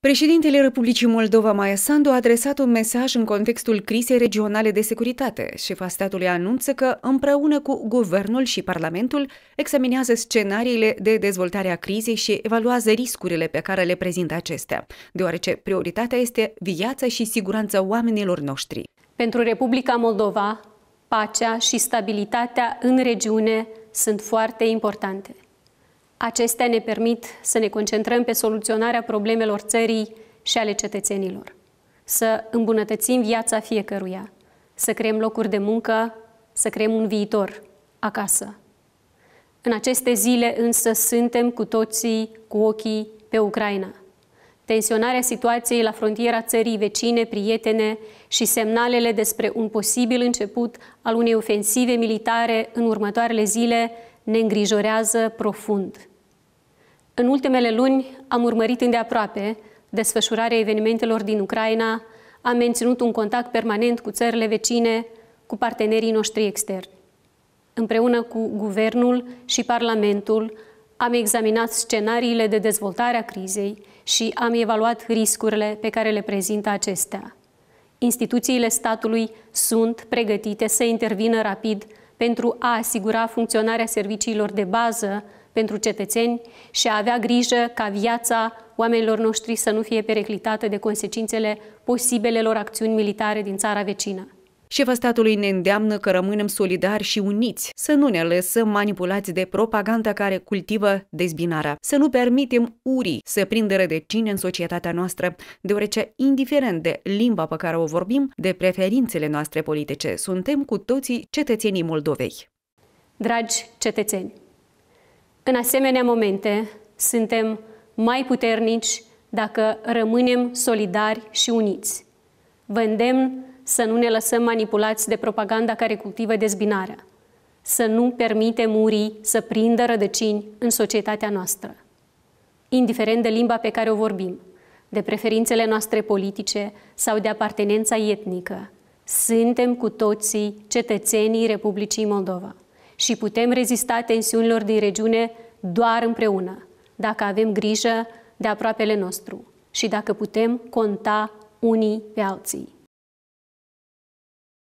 Președintele Republicii Moldova Maia Sandu a adresat un mesaj în contextul crizei regionale de securitate. Șefa statului anunță că, împreună cu guvernul și parlamentul, examinează scenariile de dezvoltare a crizei și evaluează riscurile pe care le prezintă acestea, deoarece prioritatea este viața și siguranța oamenilor noștri. Pentru Republica Moldova, pacea și stabilitatea în regiune sunt foarte importante. Acestea ne permit să ne concentrăm pe soluționarea problemelor țării și ale cetățenilor, să îmbunătățim viața fiecăruia, să creăm locuri de muncă, să creăm un viitor acasă. În aceste zile însă suntem cu toții cu ochii pe Ucraina. Tensionarea situației la frontiera țării vecine, prietene și semnalele despre un posibil început al unei ofensive militare în următoarele zile ne îngrijorează profund. În ultimele luni am urmărit îndeaproape desfășurarea evenimentelor din Ucraina, am menținut un contact permanent cu țările vecine, cu partenerii noștri externi. Împreună cu guvernul și parlamentul am examinat scenariile de dezvoltare a crizei și am evaluat riscurile pe care le prezintă acestea. Instituțiile statului sunt pregătite să intervină rapid pentru a asigura funcționarea serviciilor de bază pentru cetățeni și a avea grijă ca viața oamenilor noștri să nu fie pereclitată de consecințele posibilelor acțiuni militare din țara vecină. Șefa statului ne îndeamnă că rămânem solidari și uniți, să nu ne lăsăm manipulați de propaganda care cultivă dezbinarea, să nu permitem urii să prindă rădăcini în societatea noastră, deoarece, indiferent de limba pe care o vorbim, de preferințele noastre politice, suntem cu toții cetățenii Moldovei. Dragi cetățeni! În asemenea momente, suntem mai puternici dacă rămânem solidari și uniți. Vă îndemn să nu ne lăsăm manipulați de propaganda care cultivă dezbinarea, să nu permitem murii să prindă rădăcini în societatea noastră. Indiferent de limba pe care o vorbim, de preferințele noastre politice sau de apartenența etnică, suntem cu toții cetățenii Republicii Moldova și putem rezista tensiunilor din regiune doar împreună, dacă avem grijă de aproapele nostru și dacă putem conta unii pe alții.